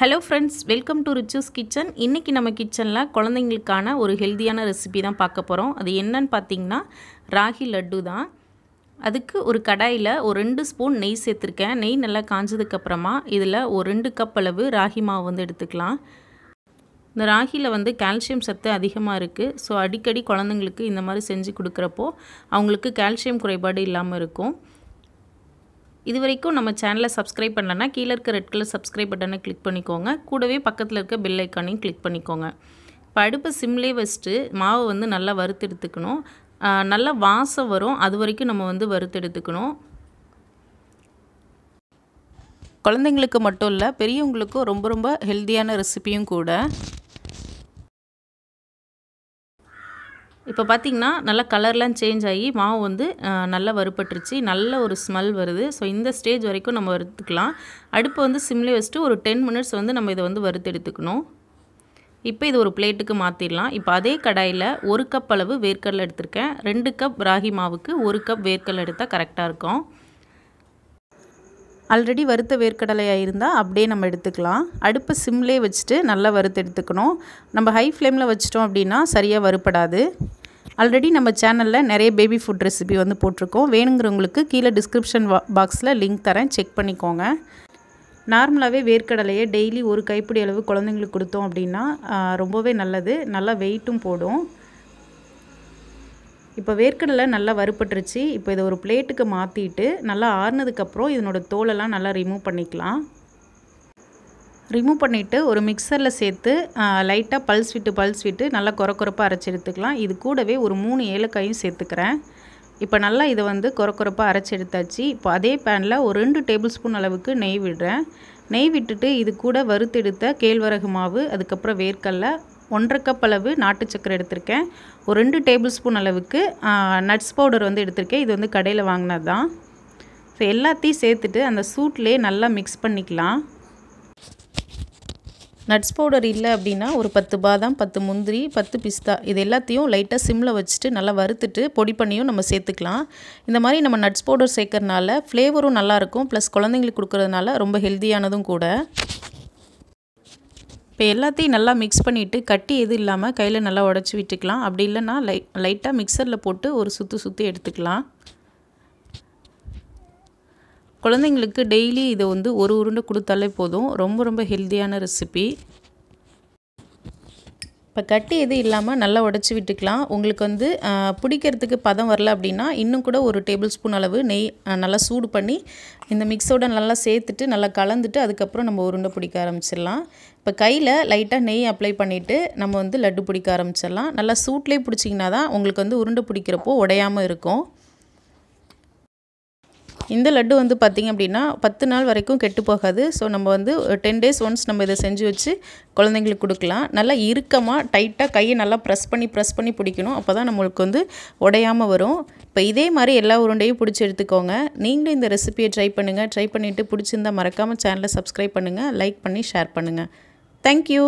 hello friends welcome to ரிச்சூஸ் kitchen இன்றைக்கி நம்ம கிச்சனில் குழந்தைங்களுக்கான ஒரு ஹெல்த்தியான ரெசிபி தான் பார்க்க போகிறோம் அது என்னன்னு பார்த்தீங்கன்னா ராகி லட்டு தான் அதுக்கு ஒரு கடாயில் ஒரு ரெண்டு ஸ்பூன் நெய் சேர்த்துருக்கேன் நெய் நல்லா காஞ்சதுக்கப்புறமா இதில் ஒரு ரெண்டு கப் அளவு ராகி மாவு வந்து எடுத்துக்கலாம் இந்த ராகியில் வந்து கால்சியம் சத்து அதிகமாக இருக்குது ஸோ அடிக்கடி குழந்தைங்களுக்கு இந்த மாதிரி செஞ்சு கொடுக்குறப்போ அவங்களுக்கு கால்சியம் குறைபாடு இல்லாமல் இருக்கும் இது வரைக்கும் நம்ம சேனலை சப்ஸ்கிரைப் பண்ணலன்னா கீழே இருக்க ரெட் கலர் சப்ஸ்கிரைப் பட்டனை கிளிக் பண்ணிக்கோங்க கூடவே பக்கத்தில் இருக்க பெல் ஐக்கானையும் கிளிக் பண்ணிக்கோங்க இப்போ அடுப்பை சிம்லே வச்சுட்டு மாவை வந்து நல்லா வறுத்தெடுத்துக்கணும் நல்லா வாசம் வரும் அது வரைக்கும் நம்ம வந்து வறுத்தெடுத்துக்கணும் குழந்தைங்களுக்கு மட்டும் இல்லை பெரியவங்களுக்கும் ரொம்ப ரொம்ப ஹெல்த்தியான ரெசிப்பியும் கூட இப்போ பார்த்திங்கன்னா நல்லா கலர்லாம் சேஞ்ச் ஆகி மாவு வந்து நல்லா வறுப்பட்டுருச்சு நல்ல ஒரு ஸ்மெல் வருது ஸோ இந்த ஸ்டேஜ் வரைக்கும் நம்ம வறுத்துக்கலாம் அடுப்பை வந்து சிம்லே வச்சுட்டு ஒரு டென் மினிட்ஸ் வந்து நம்ம இதை வந்து வறுத்து எடுத்துக்கணும் இப்போ இது ஒரு பிளேட்டுக்கு மாற்றிடலாம் இப்போ அதே கடாயில் ஒரு கப் அளவு வேர்க்கடலை எடுத்திருக்கேன் ரெண்டு கப் ராகி மாவுக்கு ஒரு கப் வேர்க்கடலை எடுத்தால் கரெக்டாக இருக்கும் ஆல்ரெடி வறுத்த வேர்க்கடலையாக இருந்தால் அப்படியே நம்ம எடுத்துக்கலாம் அடுப்பு சிம்லே வச்சுட்டு நல்லா வறுத்து எடுத்துக்கணும் நம்ம ஹை ஃப்ளேமில் வச்சிட்டோம் அப்படின்னா சரியாக வறுப்படாது ஆல்ரெடி நம்ம சேனலில் நிறைய பேபி ஃபுட் ரெசிபி வந்து போட்டிருக்கோம் வேணுங்கிறவங்களுக்கு கீழே டிஸ்கிரிப்ஷன் பாக்ஸில் லிங்க் தரேன் செக் பண்ணிக்கோங்க நார்மலாகவே வேர்க்கடலையை டெய்லி ஒரு கைப்பிடி அளவு குழந்தைங்களுக்கு கொடுத்தோம் அப்படின்னா ரொம்பவே நல்லது நல்லா வெயிட்டும் போடும் இப்போ வேர்க்கடலை நல்லா வறுப்பட்டுருச்சு இப்போ இதை ஒரு பிளேட்டுக்கு மாற்றிட்டு நல்லா ஆறுனதுக்கப்புறம் இதனோட தோலெல்லாம் நல்லா ரிமூவ் பண்ணிக்கலாம் ரிமூவ் பண்ணிவிட்டு ஒரு மிக்சரில் சேர்த்து லைட்டாக பல்ஸ் விட்டு பல்ஸ் விட்டு நல்லா குற குறப்பாக அரைச்சி எடுத்துக்கலாம் இது கூடவே ஒரு மூணு ஏலக்காயும் சேர்த்துக்கிறேன் இப்போ நல்லா இதை வந்து குற குறப்பாக அரைச்சி எடுத்தாச்சு இப்போ அதே பேனில் ஒரு ரெண்டு டேபிள் ஸ்பூன் அளவுக்கு நெய் விடுறேன் நெய் விட்டுட்டு இது கூட வறுத்தெடுத்த கேழ்வரகு மாவு அதுக்கப்புறம் வேர்க்கடலை ஒன்றரை கப் அளவு நாட்டு சக்கரை எடுத்திருக்கேன் ஒரு ரெண்டு டேபிள் ஸ்பூன் அளவுக்கு நட்ஸ் பவுடர் வந்து எடுத்திருக்கேன் இது வந்து கடையில் வாங்கினது தான் ஸோ எல்லாத்தையும் சேர்த்துட்டு அந்த சூட்லேயே நல்லா மிக்ஸ் பண்ணிக்கலாம் நட்ஸ் பவுடர் இல்லை அப்படின்னா ஒரு பத்து பாதாம் பத்து முந்திரி பத்து பிஸ்தா இது எல்லாத்தையும் லைட்டாக சிம்மில் வச்சுட்டு நல்லா வறுத்துட்டு பொடி பண்ணியும் நம்ம சேர்த்துக்கலாம் இந்த மாதிரி நம்ம நட்ஸ் பவுடர் சேர்க்கறனால ஃப்ளேவரும் நல்லாயிருக்கும் ப்ளஸ் குழந்தைங்களுக்கு கொடுக்குறதுனால ரொம்ப ஹெல்த்தியானதும் கூட இப்போ எல்லாத்தையும் நல்லா மிக்ஸ் பண்ணிவிட்டு கட்டி எது இல்லாமல் கையில் நல்லா உடச்சி விட்டுக்கலாம் அப்படி இல்லைன்னா லை லைட்டாக மிக்சரில் போட்டு ஒரு சுற்று சுற்றி எடுத்துக்கலாம் குழந்தைங்களுக்கு டெய்லி இதை வந்து ஒரு உருண்டை கொடுத்தாலே போதும் ரொம்ப ரொம்ப ஹெல்த்தியான ரெசிபி இப்போ கட்டி எது இல்லாமல் நல்லா உடச்சி விட்டுக்கலாம் உங்களுக்கு வந்து பிடிக்கிறதுக்கு பதம் வரல அப்படின்னா இன்னும் கூட ஒரு டேபிள் ஸ்பூன் அளவு நெய் நல்லா சூடு பண்ணி இந்த மிக்ஸோட நல்லா சேர்த்துட்டு நல்லா கலந்துட்டு அதுக்கப்புறம் நம்ம உருண்டை பிடிக்க ஆரம்பிச்சிடலாம் இப்போ கையில் லைட்டாக நெய் அப்ளை பண்ணிவிட்டு நம்ம வந்து லட்டு பிடிக்க ஆரம்பிச்சிடலாம் நல்லா சூட்லேயே பிடிச்சிங்கன்னா தான் உங்களுக்கு வந்து உருண்டை பிடிக்கிறப்போ உடையாமல் இருக்கும் இந்த லட்டு வந்து பார்த்திங்க அப்படின்னா பத்து நாள் வரைக்கும் கெட்டு போகாது ஸோ நம்ம வந்து டென் டேஸ் ஒன்ஸ் நம்ம இதை செஞ்சு வச்சு குழந்தைங்களுக்கு கொடுக்கலாம் நல்லா இறுக்கமாக டைட்டாக கையை நல்லா ப்ரெஸ் பண்ணி ப்ரெஸ் பண்ணி பிடிக்கணும் அப்போ தான் நம்மளுக்கு வந்து உடையாமல் வரும் இப்போ இதே மாதிரி எல்லா உருண்டையும் பிடிச்சி எடுத்துக்கோங்க நீங்களும் இந்த ரெசிபியை ட்ரை பண்ணுங்கள் ட்ரை பண்ணிவிட்டு பிடிச்சிருந்தால் மறக்காமல் சேனலை சப்ஸ்கிரைப் பண்ணுங்கள் லைக் பண்ணி ஷேர் பண்ணுங்கள் தேங்க்யூ